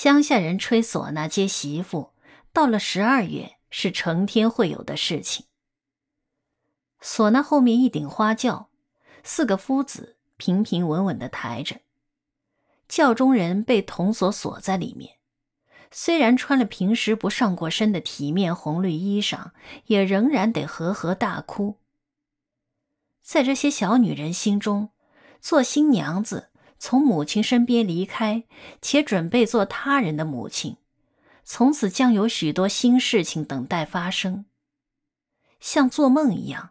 乡下人吹唢呐接媳妇，到了十二月是成天会有的事情。唢呐后面一顶花轿，四个夫子平平稳稳的抬着，轿中人被铜锁锁在里面，虽然穿了平时不上过身的体面红绿衣裳，也仍然得呵呵大哭。在这些小女人心中，做新娘子。从母亲身边离开，且准备做他人的母亲，从此将有许多新事情等待发生，像做梦一样，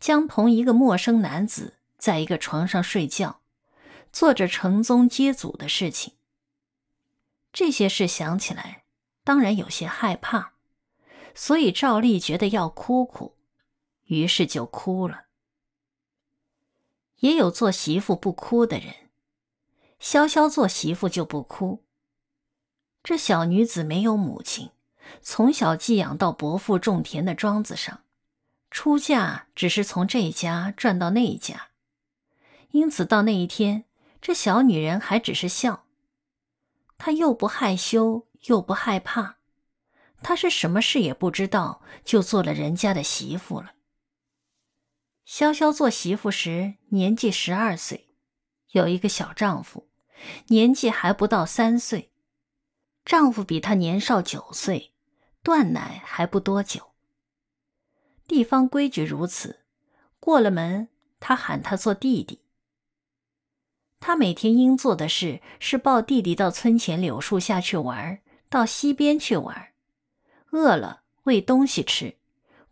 将同一个陌生男子在一个床上睡觉，做着承宗接祖的事情。这些事想起来，当然有些害怕，所以赵丽觉得要哭哭，于是就哭了。也有做媳妇不哭的人。潇潇做媳妇就不哭。这小女子没有母亲，从小寄养到伯父种田的庄子上，出嫁只是从这家转到那一家，因此到那一天，这小女人还只是笑。她又不害羞，又不害怕，她是什么事也不知道，就做了人家的媳妇了。潇潇做媳妇时年纪十二岁，有一个小丈夫。年纪还不到三岁，丈夫比她年少九岁，断奶还不多久。地方规矩如此，过了门，她喊他做弟弟。她每天应做的事是抱弟弟到村前柳树下去玩，到溪边去玩，饿了喂东西吃，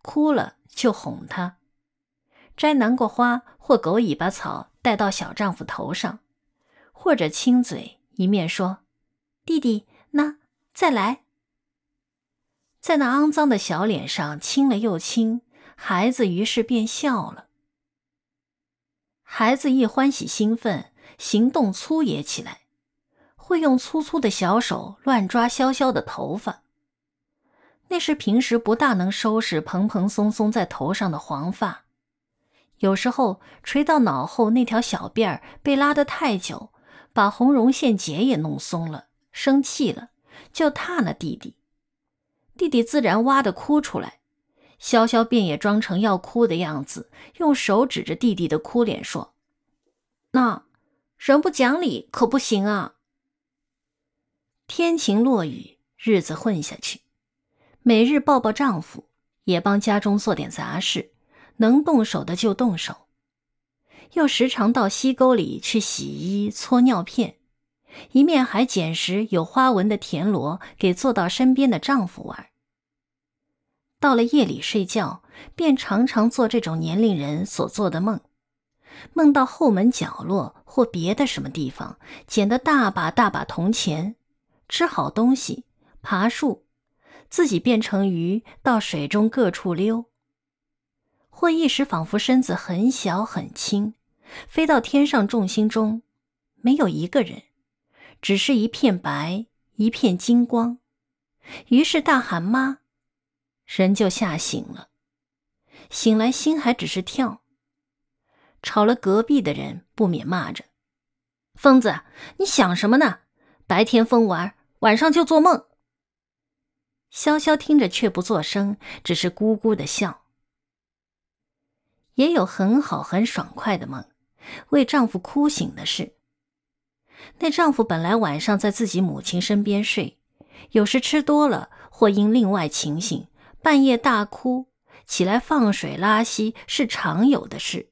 哭了就哄他，摘南瓜花或狗尾巴草戴到小丈夫头上。或者亲嘴，一面说：“弟弟，那再来。”在那肮脏的小脸上亲了又亲，孩子于是便笑了。孩子一欢喜兴奋，行动粗野起来，会用粗粗的小手乱抓潇潇的头发，那是平时不大能收拾蓬蓬松松在头上的黄发，有时候垂到脑后那条小辫儿被拉得太久。把红绒线结也弄松了，生气了，就踏那弟弟，弟弟自然哇的哭出来，潇潇便也装成要哭的样子，用手指着弟弟的哭脸说：“那人不讲理可不行啊。”天晴落雨，日子混下去，每日抱抱丈夫，也帮家中做点杂事，能动手的就动手。又时常到溪沟里去洗衣、搓尿片，一面还捡拾有花纹的田螺给坐到身边的丈夫玩。到了夜里睡觉，便常常做这种年龄人所做的梦，梦到后门角落或别的什么地方，捡的大把大把铜钱，吃好东西，爬树，自己变成鱼到水中各处溜，或一时仿佛身子很小很轻。飞到天上众星中，没有一个人，只是一片白，一片金光。于是大喊“妈”，人就吓醒了。醒来心还只是跳，吵了隔壁的人，不免骂着：“疯子，你想什么呢？白天疯玩，晚上就做梦。”潇潇听着却不作声，只是咕咕的笑。也有很好很爽快的梦。为丈夫哭醒的事，那丈夫本来晚上在自己母亲身边睡，有时吃多了或因另外情形，半夜大哭起来，放水拉稀是常有的事。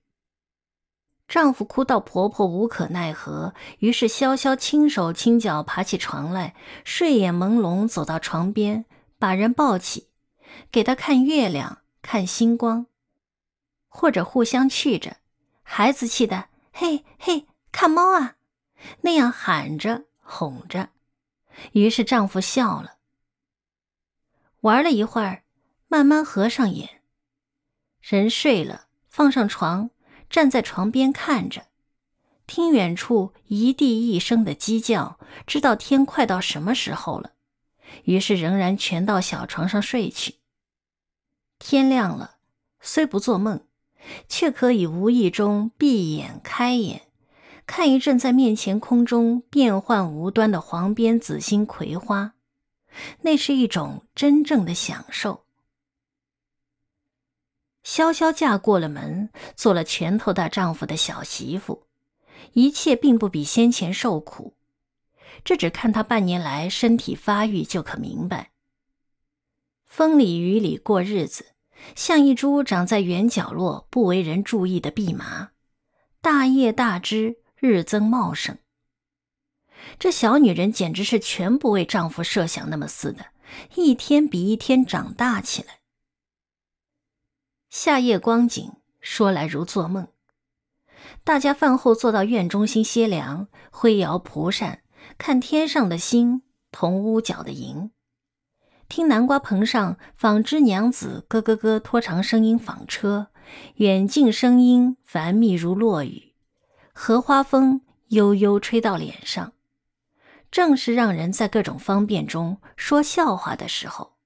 丈夫哭到婆婆无可奈何，于是潇潇轻手轻脚爬起床来，睡眼朦胧走到床边，把人抱起，给他看月亮、看星光，或者互相去着。孩子气的，嘿嘿，看猫啊，那样喊着哄着，于是丈夫笑了。玩了一会儿，慢慢合上眼，人睡了，放上床，站在床边看着，听远处一地一声的鸡叫，知道天快到什么时候了，于是仍然蜷到小床上睡去。天亮了，虽不做梦。却可以无意中闭眼开眼，看一阵在面前空中变幻无端的黄边紫心葵花，那是一种真正的享受。潇潇嫁过了门，做了拳头大丈夫的小媳妇，一切并不比先前受苦，这只看她半年来身体发育就可明白。风里雨里过日子。像一株长在远角落、不为人注意的蓖麻，大叶大枝，日增茂盛。这小女人简直是全不为丈夫设想，那么似的，一天比一天长大起来。夏夜光景，说来如做梦。大家饭后坐到院中心歇凉，挥摇蒲扇，看天上的星，同屋角的萤。听南瓜棚上纺织娘子咯咯咯拖长声音纺车，远近声音繁密如落雨，荷花风悠悠吹到脸上，正是让人在各种方便中说笑话的时候。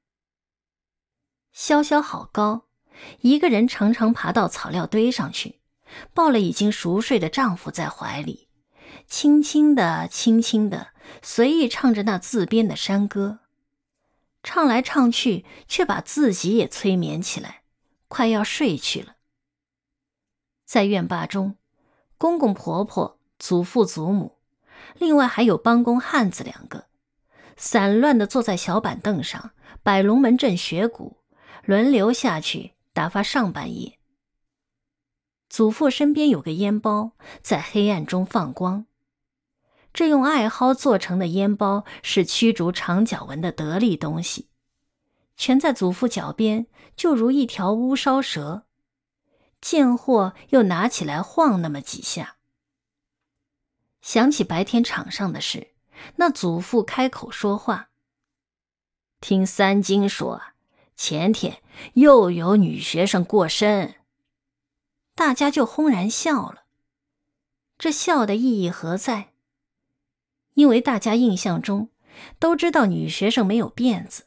潇潇好高，一个人常常爬到草料堆上去，抱了已经熟睡的丈夫在怀里，轻轻的，轻轻的，随意唱着那自编的山歌。唱来唱去，却把自己也催眠起来，快要睡去了。在院坝中，公公婆婆、祖父祖母，另外还有帮工汉子两个，散乱的坐在小板凳上，摆龙门阵、学鼓，轮流下去打发上半夜。祖父身边有个烟包，在黑暗中放光。这用艾蒿做成的烟包是驱逐长角蚊的得力东西，蜷在祖父脚边，就如一条乌梢蛇。贱货又拿起来晃那么几下，想起白天场上的事，那祖父开口说话，听三金说，前天又有女学生过身。”大家就轰然笑了。这笑的意义何在？因为大家印象中都知道女学生没有辫子，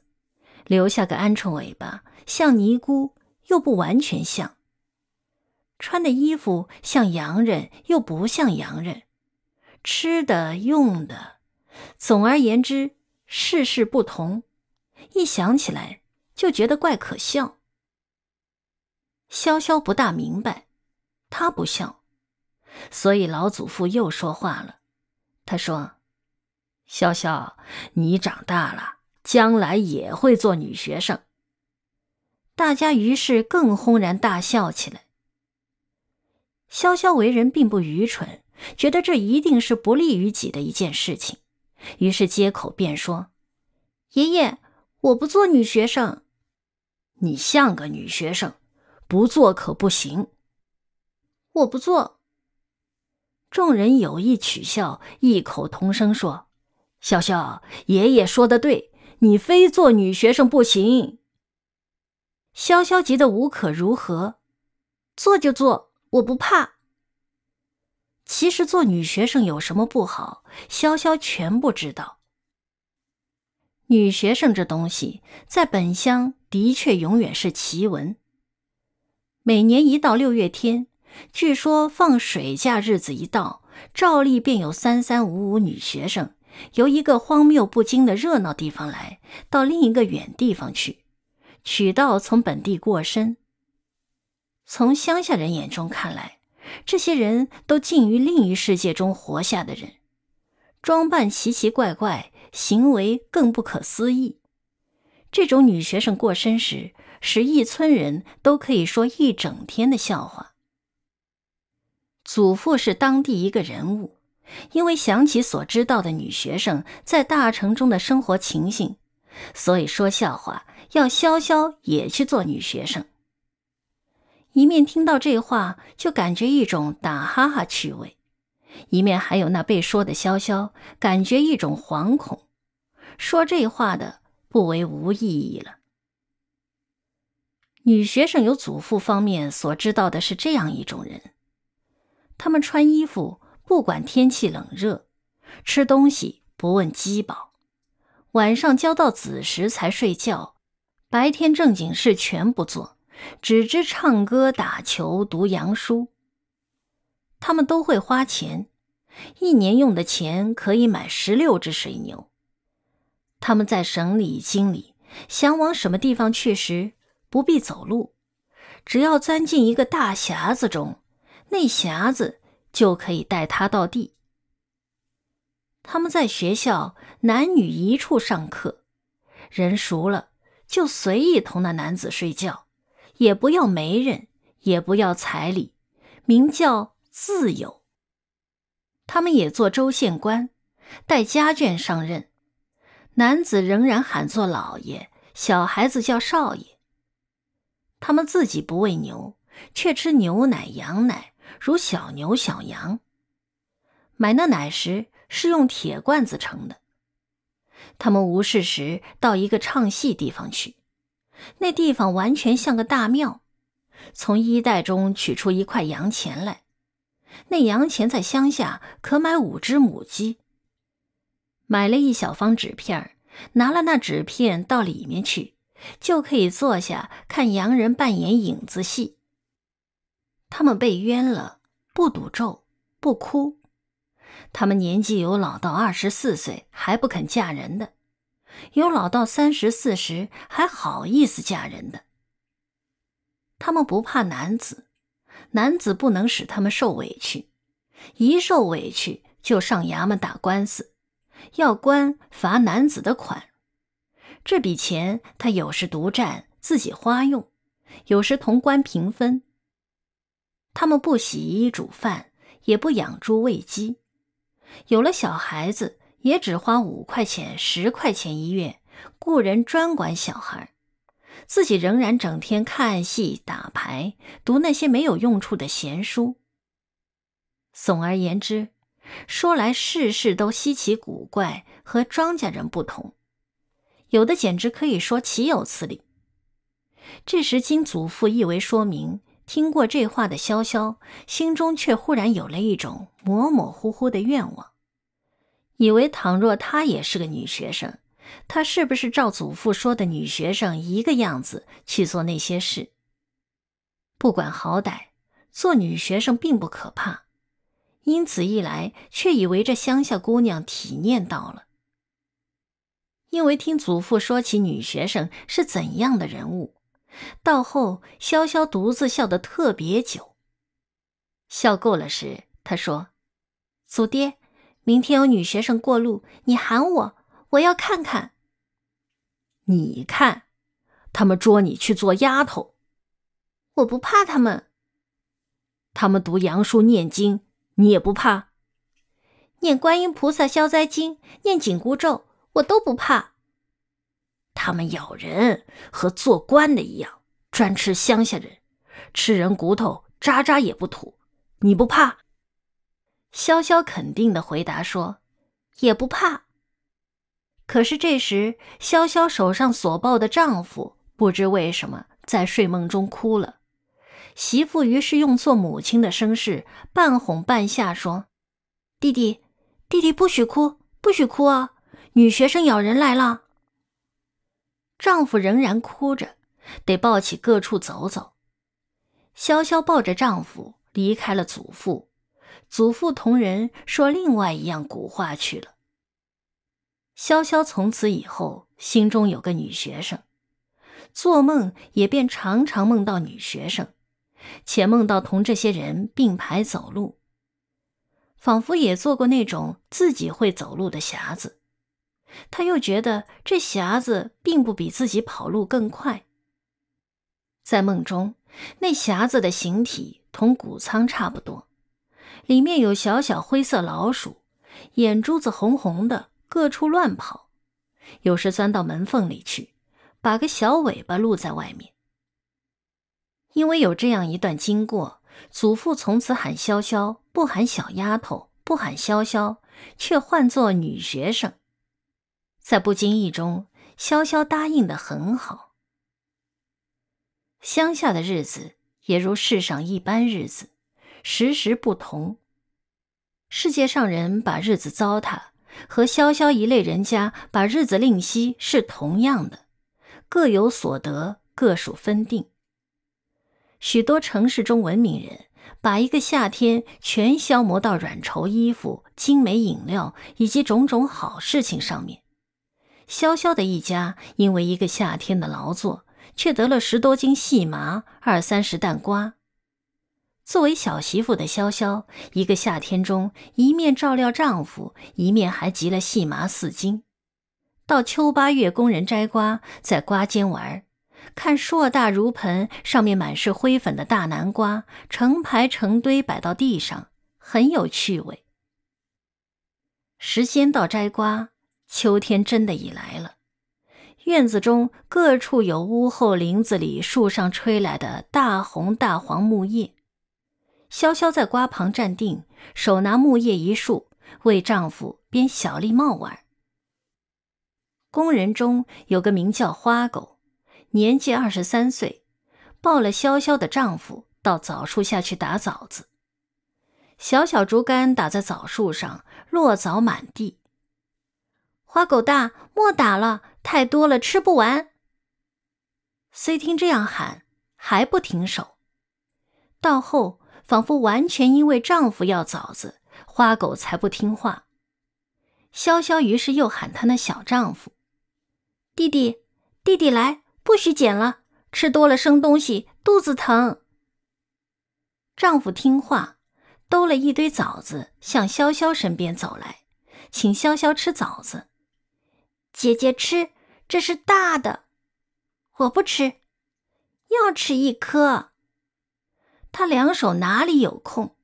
留下个鹌鹑尾巴，像尼姑又不完全像；穿的衣服像洋人又不像洋人；吃的用的，总而言之，事事不同。一想起来就觉得怪可笑。潇潇不大明白，他不笑，所以老祖父又说话了，他说。潇潇，你长大了，将来也会做女学生。大家于是更轰然大笑起来。潇潇为人并不愚蠢，觉得这一定是不利于己的一件事情，于是接口便说：“爷爷，我不做女学生。你像个女学生，不做可不行。”“我不做。”众人有意取笑，异口同声说。潇潇，爷爷说的对，你非做女学生不行。潇潇急得无可如何，做就做，我不怕。其实做女学生有什么不好？潇潇全不知道。女学生这东西，在本乡的确永远是奇闻。每年一到六月天，据说放水假日子一到，照例便有三三五五女学生。由一个荒谬不经的热闹地方来到另一个远地方去，取道从本地过身。从乡下人眼中看来，这些人都近于另一世界中活下的人，装扮奇奇怪怪，行为更不可思议。这种女学生过身时，使一村人都可以说一整天的笑话。祖父是当地一个人物。因为想起所知道的女学生在大城中的生活情形，所以说笑话要潇潇也去做女学生。一面听到这话，就感觉一种打哈哈趣味；一面还有那被说的潇潇，感觉一种惶恐。说这话的不为无意义了。女学生有祖父方面所知道的是这样一种人：他们穿衣服。不管天气冷热，吃东西不问饥饱，晚上交到子时才睡觉，白天正经事全不做，只知唱歌、打球、读洋书。他们都会花钱，一年用的钱可以买十六只水牛。他们在省里、京里想往什么地方去时，不必走路，只要钻进一个大匣子中，那匣子。就可以带他到地。他们在学校男女一处上课，人熟了就随意同那男子睡觉，也不要媒人，也不要彩礼，名叫自由。他们也做州县官，带家眷上任，男子仍然喊做老爷，小孩子叫少爷。他们自己不喂牛，却吃牛奶、羊奶。如小牛、小羊，买那奶时是用铁罐子盛的。他们无事时到一个唱戏地方去，那地方完全像个大庙。从衣袋中取出一块洋钱来，那洋钱在乡下可买五只母鸡。买了一小方纸片，拿了那纸片到里面去，就可以坐下看洋人扮演影子戏。他们被冤了，不赌咒，不哭。他们年纪有老到二十四岁还不肯嫁人的，有老到三十四十还好意思嫁人的。他们不怕男子，男子不能使他们受委屈，一受委屈就上衙门打官司，要官罚男子的款。这笔钱他有时独占自己花用，有时同官平分。他们不洗衣煮饭，也不养猪喂鸡，有了小孩子也只花五块钱、十块钱一月雇人专管小孩，自己仍然整天看戏打牌，读那些没有用处的闲书。总而言之，说来事事都稀奇古怪，和庄稼人不同，有的简直可以说岂有此理。这时，经祖父意为说明。听过这话的潇潇，心中却忽然有了一种模模糊糊的愿望，以为倘若她也是个女学生，她是不是照祖父说的女学生一个样子去做那些事？不管好歹，做女学生并不可怕，因此一来，却以为这乡下姑娘体念到了，因为听祖父说起女学生是怎样的人物。到后，潇潇独自笑得特别久。笑够了时，他说：“祖爹，明天有女学生过路，你喊我，我要看看。你看，他们捉你去做丫头，我不怕他们。他们读《阳书》念经，你也不怕？念观音菩萨消灾经，念紧箍咒，我都不怕。”他们咬人和做官的一样，专吃乡下人，吃人骨头渣渣也不吐。你不怕？潇潇肯定的回答说：“也不怕。”可是这时，潇潇手上所抱的丈夫不知为什么在睡梦中哭了。媳妇于是用做母亲的声势，半哄半吓说：“弟弟，弟弟，不许哭，不许哭啊！女学生咬人来了。”丈夫仍然哭着，得抱起各处走走。潇潇抱着丈夫离开了祖父，祖父同人说另外一样古话去了。潇潇从此以后心中有个女学生，做梦也便常常梦到女学生，且梦到同这些人并排走路，仿佛也做过那种自己会走路的匣子。他又觉得这匣子并不比自己跑路更快。在梦中，那匣子的形体同谷仓差不多，里面有小小灰色老鼠，眼珠子红红的，各处乱跑，有时钻到门缝里去，把个小尾巴露在外面。因为有这样一段经过，祖父从此喊潇潇，不喊小丫头，不喊潇潇，却唤作女学生。在不经意中，潇潇答应的很好。乡下的日子也如世上一般日子，时时不同。世界上人把日子糟蹋，和潇潇一类人家把日子吝惜是同样的，各有所得，各属分定。许多城市中文明人把一个夏天全消磨到软绸衣服、精美饮料以及种种好事情上面。潇潇的一家，因为一个夏天的劳作，却得了十多斤细麻，二三十担瓜。作为小媳妇的潇潇，一个夏天中，一面照料丈夫，一面还集了细麻四斤。到秋八月，工人摘瓜，在瓜间玩看硕大如盆、上面满是灰粉的大南瓜，成排成堆摆到地上，很有趣味。时间到，摘瓜。秋天真的已来了，院子中各处有屋后林子里树上吹来的大红大黄木叶。潇潇在瓜旁站定，手拿木叶一束，为丈夫编小笠帽玩。工人中有个名叫花狗，年纪二十三岁，抱了潇潇的丈夫到枣树下去打枣子。小小竹竿打在枣树上，落枣满地。花狗大莫打了，太多了吃不完。虽听这样喊，还不停手。到后仿佛完全因为丈夫要枣子，花狗才不听话。潇潇于是又喊他那小丈夫：“弟弟，弟弟来，不许捡了，吃多了生东西，肚子疼。”丈夫听话，兜了一堆枣子向潇潇身边走来，请潇潇吃枣子。姐姐吃，这是大的，我不吃，要吃一颗。他两手哪里有空？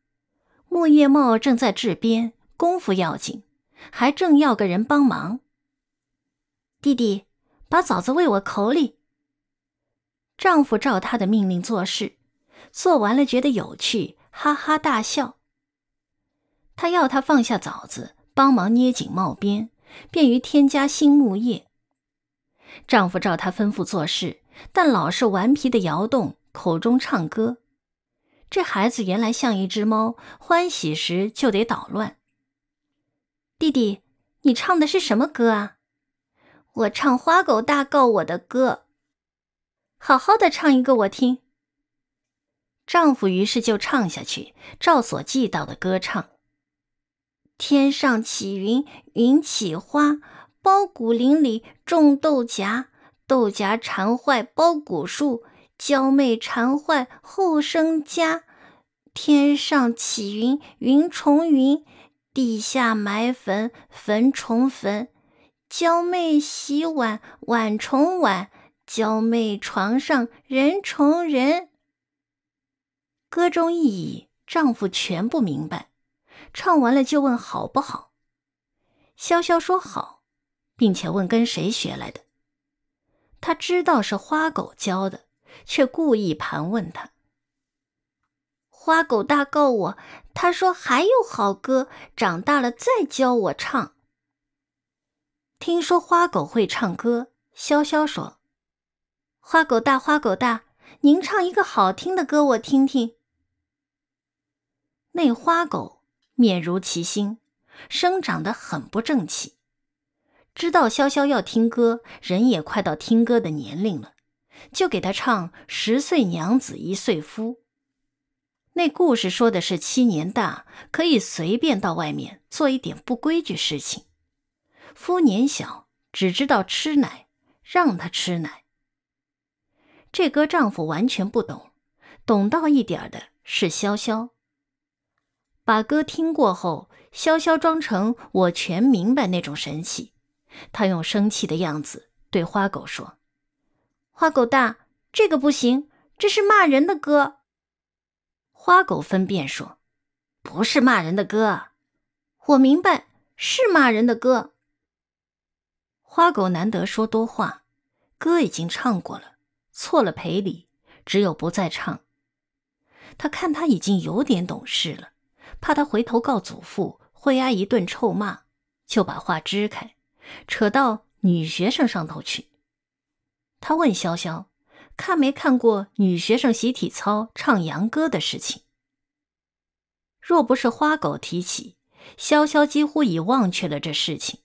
木叶茂正在制边，功夫要紧，还正要个人帮忙。弟弟，把枣子喂我口里。丈夫照他的命令做事，做完了觉得有趣，哈哈大笑。他要他放下枣子，帮忙捏紧帽边。便于添加新木叶。丈夫照她吩咐做事，但老是顽皮的摇动，口中唱歌。这孩子原来像一只猫，欢喜时就得捣乱。弟弟，你唱的是什么歌啊？我唱《花狗大告我的歌》，好好的唱一个我听。丈夫于是就唱下去，照所记到的歌唱。天上起云，云起花；苞谷林里种豆荚，豆荚缠坏苞谷树。娇妹缠坏后生家。天上起云，云重云；地下埋坟，坟重坟。娇妹洗碗，碗重碗；娇妹床上人重人。歌中意义，丈夫全不明白。唱完了就问好不好？潇潇说好，并且问跟谁学来的。他知道是花狗教的，却故意盘问他。花狗大告我，他说还有好歌，长大了再教我唱。听说花狗会唱歌，潇潇说：“花狗大，花狗大，您唱一个好听的歌我听听。”那花狗。面如其心，生长得很不正气。知道潇潇要听歌，人也快到听歌的年龄了，就给他唱《十岁娘子一岁夫》。那故事说的是七年大可以随便到外面做一点不规矩事情，夫年小只知道吃奶，让他吃奶。这哥丈夫完全不懂，懂到一点的是潇潇。把歌听过后，潇潇装成我全明白那种神气。他用生气的样子对花狗说：“花狗大，这个不行，这是骂人的歌。”花狗分辨说：“不是骂人的歌，我明白是骂人的歌。”花狗难得说多话，歌已经唱过了，错了赔礼，只有不再唱。他看他已经有点懂事了。怕他回头告祖父会挨一顿臭骂，就把话支开，扯到女学生上头去。他问潇潇，看没看过女学生习体操、唱洋歌的事情？若不是花狗提起，潇潇几乎已忘却了这事情。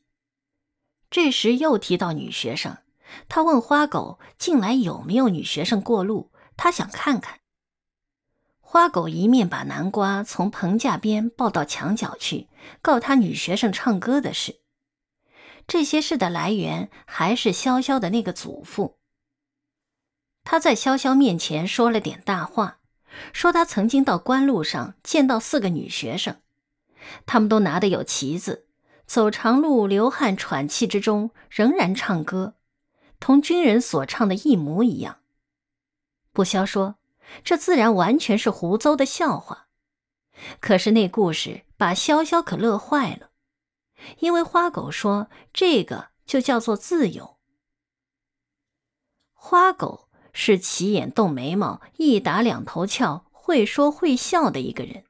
这时又提到女学生，他问花狗近来有没有女学生过路，他想看看。花狗一面把南瓜从棚架边抱到墙角去，告他女学生唱歌的事。这些事的来源还是潇潇的那个祖父。他在潇潇面前说了点大话，说他曾经到官路上见到四个女学生，他们都拿的有旗子，走长路流汗喘气之中仍然唱歌，同军人所唱的一模一样。不消说。这自然完全是胡诌的笑话，可是那故事把潇潇可乐坏了，因为花狗说这个就叫做自由。花狗是起眼动眉毛一打两头翘会说会笑的一个人，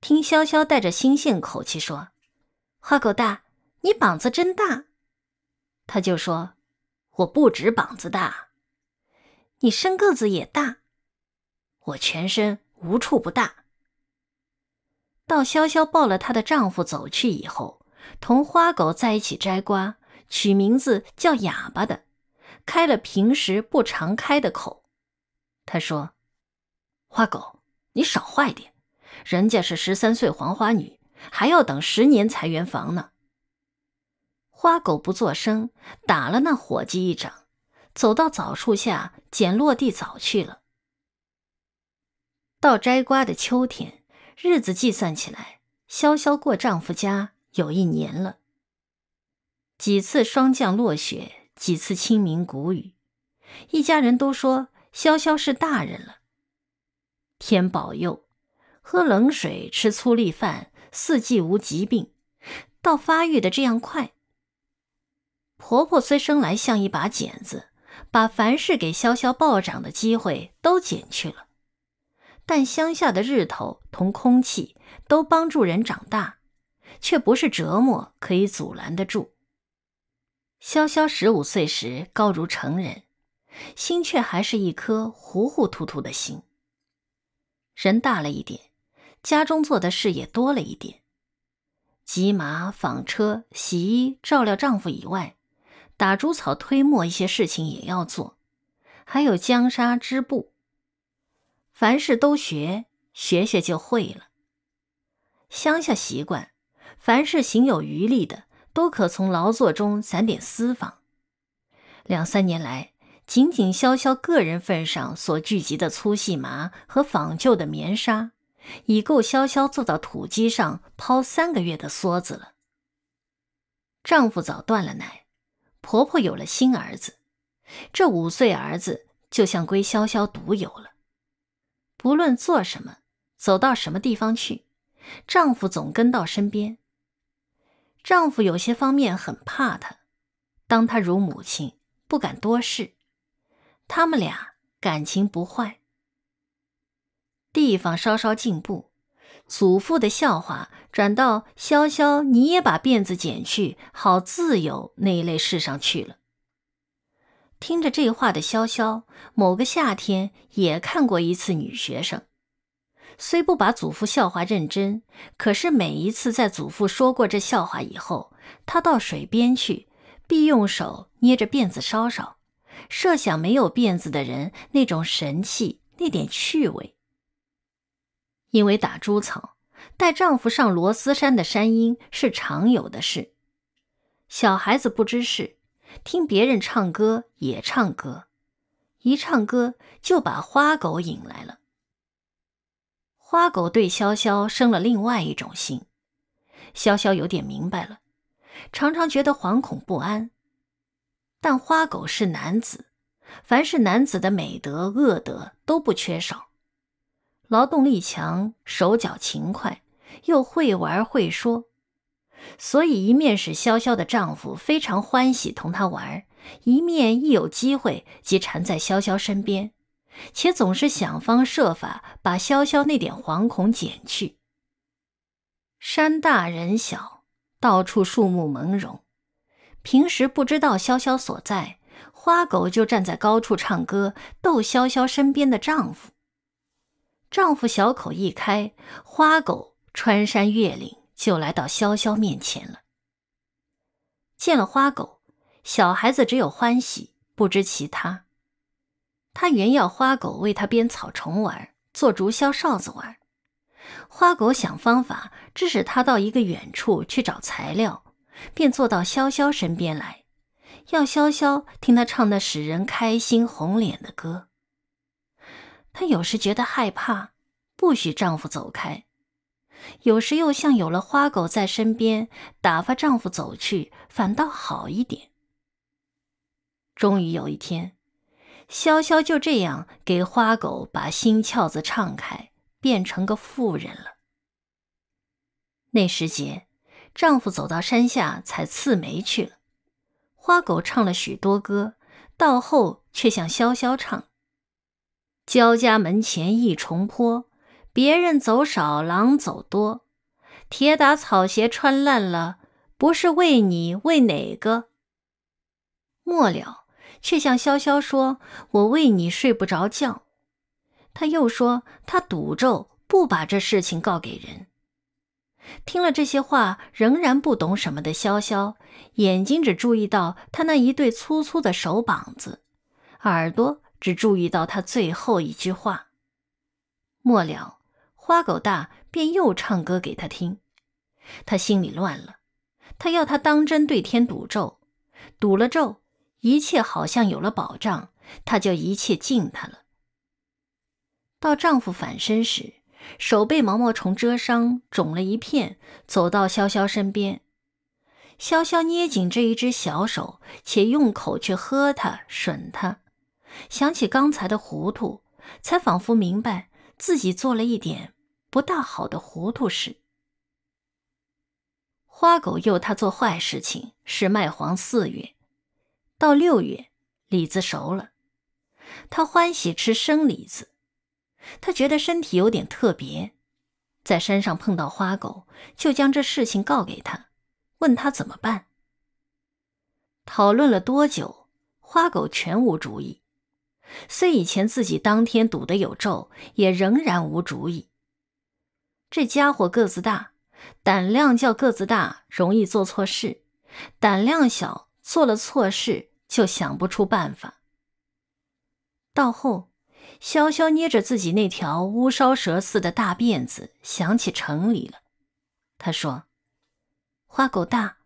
听潇潇带着新鲜口气说：“花狗大，你膀子真大。”他就说：“我不止膀子大，你身个子也大。”我全身无处不大。到潇潇抱了她的丈夫走去以后，同花狗在一起摘瓜，取名字叫哑巴的，开了平时不常开的口。他说：“花狗，你少坏点，人家是十三岁黄花女，还要等十年才圆房呢。”花狗不作声，打了那伙计一掌，走到枣树下捡落地枣去了。到摘瓜的秋天，日子计算起来，潇潇过丈夫家有一年了。几次霜降落雪，几次清明谷雨，一家人都说潇潇是大人了。天保佑，喝冷水，吃粗粒饭，四季无疾病，倒发育的这样快。婆婆虽生来像一把剪子，把凡事给潇潇暴涨的机会都剪去了。但乡下的日头同空气都帮助人长大，却不是折磨可以阻拦得住。潇潇十五岁时高如成人，心却还是一颗糊糊涂涂的心。人大了一点，家中做的事也多了一点：，挤麻、纺车、洗衣、照料丈夫以外，打猪草、推磨一些事情也要做，还有浆纱、织布。凡事都学，学学就会了。乡下习惯，凡是行有余力的，都可从劳作中攒点私房。两三年来，仅仅潇潇个人份上所聚集的粗细麻和仿旧的棉纱，已够潇潇坐到土鸡上抛三个月的梭子了。丈夫早断了奶，婆婆有了新儿子，这五岁儿子就像归潇潇独有了。不论做什么，走到什么地方去，丈夫总跟到身边。丈夫有些方面很怕她，当她如母亲，不敢多事。他们俩感情不坏。地方稍稍进步，祖父的笑话转到“潇潇，你也把辫子剪去，好自由”那一类事上去了。听着这话的潇潇，某个夏天也看过一次女学生。虽不把祖父笑话认真，可是每一次在祖父说过这笑话以后，她到水边去，必用手捏着辫子稍稍，设想没有辫子的人那种神气，那点趣味。因为打猪草，带丈夫上螺丝山的山鹰是常有的事。小孩子不知事。听别人唱歌也唱歌，一唱歌就把花狗引来了。花狗对潇潇生了另外一种心，潇潇有点明白了，常常觉得惶恐不安。但花狗是男子，凡是男子的美德恶德都不缺少，劳动力强，手脚勤快，又会玩会说。所以，一面是潇潇的丈夫非常欢喜同她玩，一面一有机会即缠在潇潇身边，且总是想方设法把潇潇那点惶恐减去。山大人小，到处树木朦胧，平时不知道潇潇所在，花狗就站在高处唱歌逗潇潇身边的丈夫。丈夫小口一开，花狗穿山越岭。就来到潇潇面前了。见了花狗，小孩子只有欢喜，不知其他。他原要花狗为他编草虫玩，做竹箫哨子玩。花狗想方法，致使他到一个远处去找材料，便坐到潇潇身边来，要潇潇听他唱那使人开心红脸的歌。他有时觉得害怕，不许丈夫走开。有时又像有了花狗在身边，打发丈夫走去，反倒好一点。终于有一天，潇潇就这样给花狗把心窍子唱开，变成个妇人了。那时节，丈夫走到山下采刺梅去了，花狗唱了许多歌，到后却向潇潇唱：“焦家门前一重坡。”别人走少，狼走多。铁打草鞋穿烂了，不是为你，为哪个？末了，却向潇潇说：“我为你睡不着觉。”他又说：“他赌咒不把这事情告给人。”听了这些话，仍然不懂什么的潇潇，眼睛只注意到他那一对粗粗的手膀子，耳朵只注意到他最后一句话。末了。花狗大便又唱歌给他听，他心里乱了。他要他当真对天赌咒，赌了咒，一切好像有了保障，他就一切敬他了。到丈夫返身时，手被毛毛虫蛰伤，肿了一片，走到潇潇身边。潇潇捏紧这一只小手，且用口去喝他，吮他。想起刚才的糊涂，才仿佛明白自己做了一点。不大好的糊涂事。花狗诱他做坏事情，是麦黄四月到六月，李子熟了，他欢喜吃生李子。他觉得身体有点特别，在山上碰到花狗，就将这事情告给他，问他怎么办。讨论了多久，花狗全无主意。虽以前自己当天赌的有咒，也仍然无主意。这家伙个子大，胆量叫个子大，容易做错事；胆量小，做了错事就想不出办法。到后，潇潇捏着自己那条乌梢蛇似的大辫子，想起城里了。他说：“花狗大，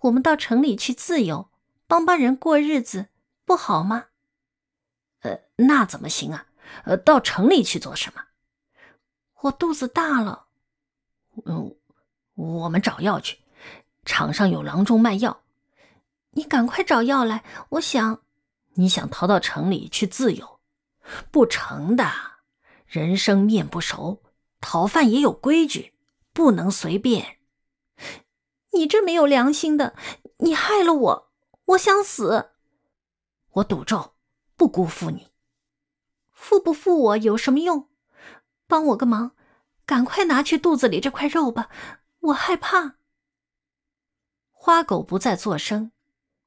我们到城里去自由，帮帮人过日子，不好吗？”“呃，那怎么行啊？呃，到城里去做什么？我肚子大了。”嗯，我们找药去，场上有郎中卖药，你赶快找药来。我想，你想逃到城里去自由，不成的。人生面不熟，讨饭也有规矩，不能随便。你这没有良心的，你害了我，我想死。我赌咒不辜负你，负不负我有什么用？帮我个忙。赶快拿去肚子里这块肉吧！我害怕。花狗不再作声，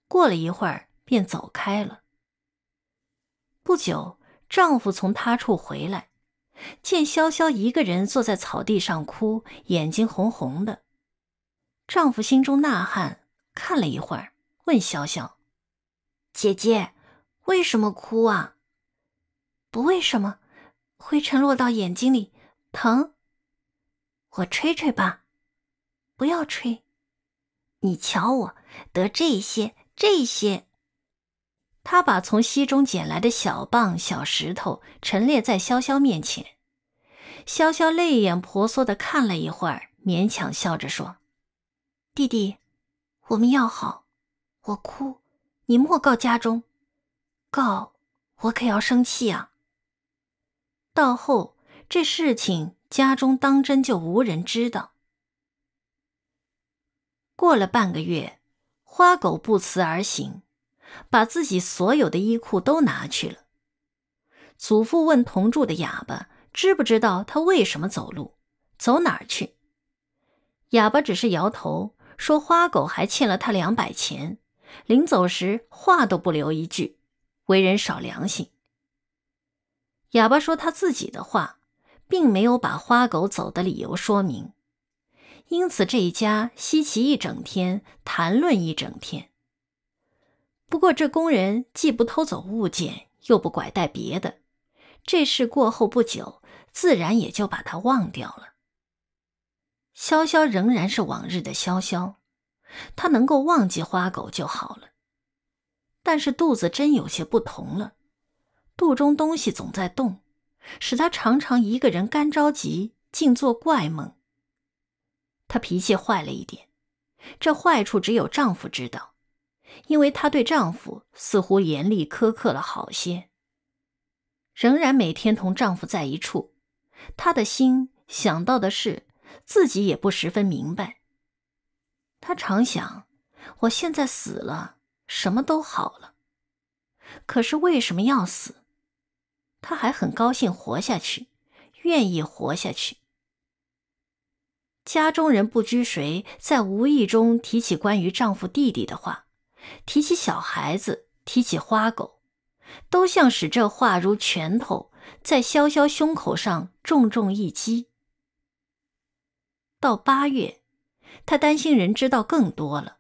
过了一会儿便走开了。不久，丈夫从他处回来，见潇潇一个人坐在草地上哭，眼睛红红的。丈夫心中呐喊，看了一会儿，问潇潇：“姐姐，为什么哭啊？”“不为什么，灰尘落到眼睛里，疼。”我吹吹吧，不要吹。你瞧我得这些这些。他把从溪中捡来的小棒、小石头陈列在潇潇面前。潇潇泪眼婆娑的看了一会儿，勉强笑着说：“弟弟，我们要好。我哭，你莫告家中，告我可要生气啊。到后这事情。”家中当真就无人知道。过了半个月，花狗不辞而行，把自己所有的衣裤都拿去了。祖父问同住的哑巴，知不知道他为什么走路，走哪儿去？哑巴只是摇头，说花狗还欠了他两百钱，临走时话都不留一句，为人少良心。哑巴说他自己的话。并没有把花狗走的理由说明，因此这一家稀奇一整天，谈论一整天。不过这工人既不偷走物件，又不拐带别的，这事过后不久，自然也就把他忘掉了。潇潇仍然是往日的潇潇，他能够忘记花狗就好了。但是肚子真有些不同了，肚中东西总在动。使她常常一个人干着急，净做怪梦。她脾气坏了一点，这坏处只有丈夫知道，因为她对丈夫似乎严厉苛刻了好些。仍然每天同丈夫在一处，她的心想到的事，自己也不十分明白。她常想：我现在死了，什么都好了，可是为什么要死？她还很高兴活下去，愿意活下去。家中人不知谁在无意中提起关于丈夫弟弟的话，提起小孩子，提起花狗，都像使这话如拳头在潇潇胸口上重重一击。到八月，她担心人知道更多了，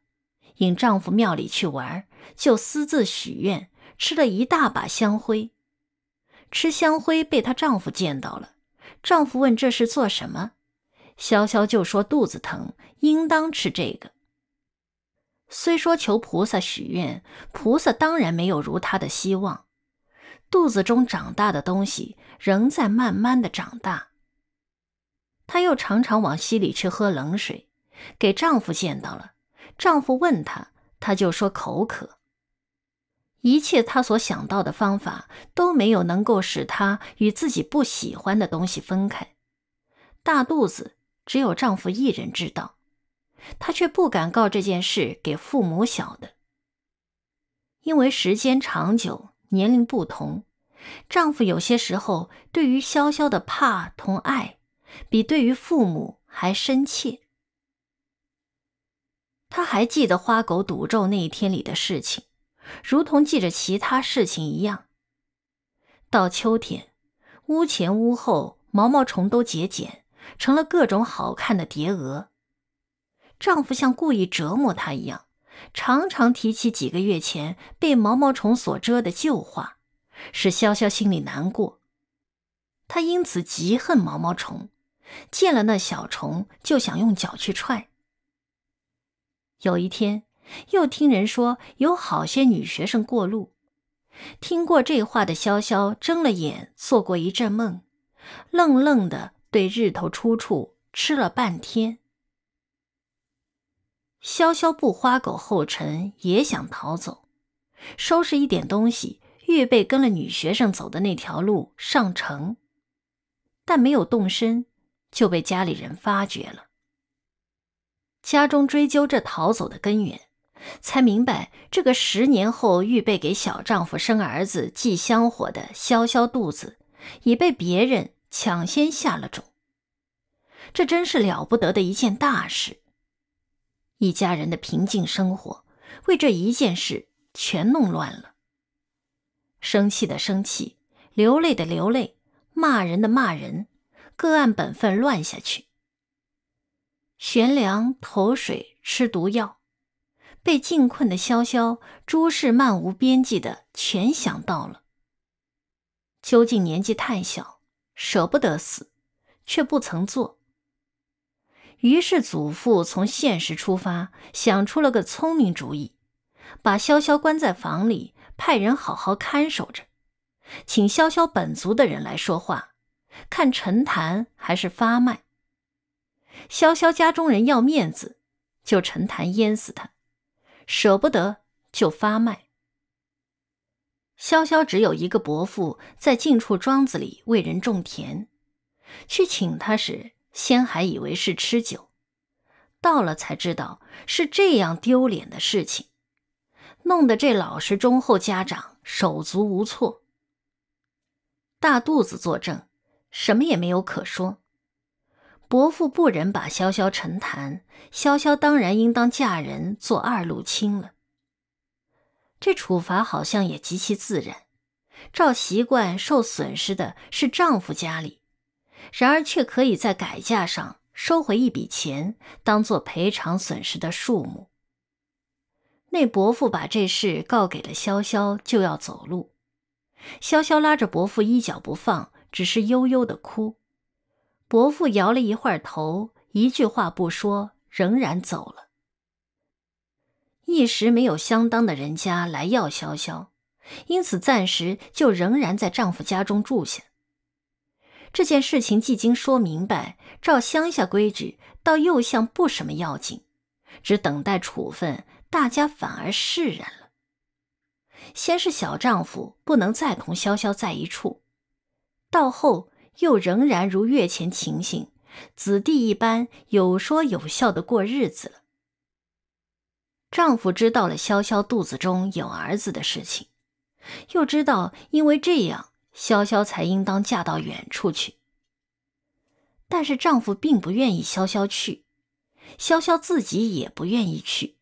引丈夫庙里去玩，就私自许愿，吃了一大把香灰。吃香灰被她丈夫见到了，丈夫问这是做什么，潇潇就说肚子疼，应当吃这个。虽说求菩萨许愿，菩萨当然没有如她的希望。肚子中长大的东西仍在慢慢的长大。她又常常往溪里去喝冷水，给丈夫见到了，丈夫问她，她就说口渴。一切他所想到的方法都没有能够使他与自己不喜欢的东西分开。大肚子只有丈夫一人知道，她却不敢告这件事给父母晓得，因为时间长久，年龄不同，丈夫有些时候对于潇潇的怕同爱，比对于父母还深切。他还记得花狗赌咒那一天里的事情。如同记着其他事情一样，到秋天，屋前屋后毛毛虫都节俭，成了各种好看的蝶蛾。丈夫像故意折磨她一样，常常提起几个月前被毛毛虫所蛰的旧话，使潇潇心里难过。她因此极恨毛毛虫，见了那小虫就想用脚去踹。有一天。又听人说有好些女学生过路，听过这话的潇潇睁了眼，做过一阵梦，愣愣的对日头出处吃了半天。潇潇不花狗后尘，也想逃走，收拾一点东西，预备跟了女学生走的那条路上城，但没有动身就被家里人发觉了，家中追究这逃走的根源。才明白，这个十年后预备给小丈夫生儿子、祭香火的消消肚子，已被别人抢先下了种。这真是了不得的一件大事。一家人的平静生活为这一件事全弄乱了。生气的生气，流泪的流泪，骂人的骂人，各按本分乱下去。悬梁投水，吃毒药。被禁困的潇潇，诸事漫无边际的全想到了。究竟年纪太小，舍不得死，却不曾做。于是祖父从现实出发，想出了个聪明主意，把潇潇关在房里，派人好好看守着，请潇潇本族的人来说话，看沉潭还是发卖。潇潇家中人要面子，就沉潭淹死他。舍不得就发卖。潇潇只有一个伯父，在近处庄子里为人种田。去请他时，先还以为是吃酒，到了才知道是这样丢脸的事情，弄得这老实忠厚家长手足无措，大肚子作证，什么也没有可说。伯父不忍把潇潇沉潭，潇潇当然应当嫁人做二路亲了。这处罚好像也极其自然，照习惯受损失的是丈夫家里，然而却可以在改嫁上收回一笔钱，当做赔偿损失的数目。那伯父把这事告给了潇潇，就要走路。潇潇拉着伯父衣角不放，只是悠悠的哭。伯父摇了一会儿头，一句话不说，仍然走了。一时没有相当的人家来要潇潇，因此暂时就仍然在丈夫家中住下。这件事情既经说明白，照乡下规矩，倒又像不什么要紧，只等待处分，大家反而释然了。先是小丈夫不能再同潇潇在一处，到后。又仍然如月前情形，子弟一般有说有笑的过日子了。丈夫知道了潇潇肚子中有儿子的事情，又知道因为这样，潇潇才应当嫁到远处去。但是丈夫并不愿意潇潇去，潇潇自己也不愿意去。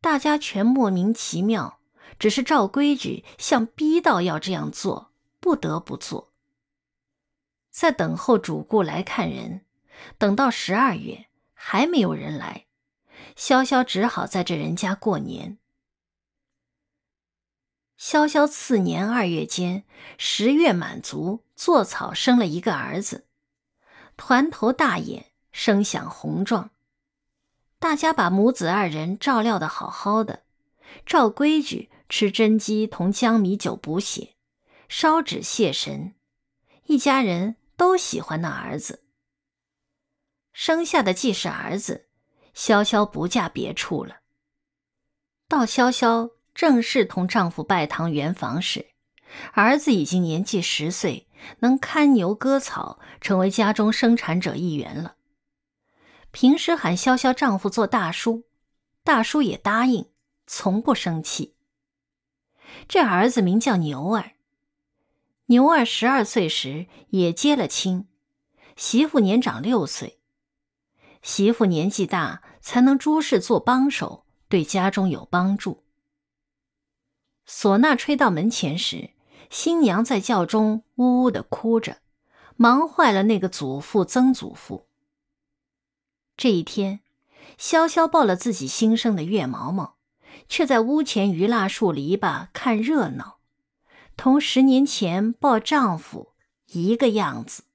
大家全莫名其妙，只是照规矩，像逼到要这样做，不得不做。在等候主顾来看人，等到十二月还没有人来，潇潇只好在这人家过年。潇潇次年二月间，十月满足坐草生了一个儿子，团头大眼，声响洪壮。大家把母子二人照料的好好的，照规矩吃真鸡同江米酒补血，烧纸谢神，一家人。都喜欢那儿子。生下的既是儿子，潇潇不嫁别处了。到潇潇正式同丈夫拜堂圆房时，儿子已经年纪十岁，能看牛割草，成为家中生产者一员了。平时喊潇潇丈夫做大叔，大叔也答应，从不生气。这儿子名叫牛儿。牛二十二岁时也结了亲，媳妇年长六岁。媳妇年纪大，才能诸事做帮手，对家中有帮助。唢呐吹到门前时，新娘在轿中呜呜的哭着，忙坏了那个祖父、曾祖父。这一天，潇潇抱了自己新生的月毛毛，却在屋前榆腊树篱笆看热闹。同十年前抱丈夫一个样子。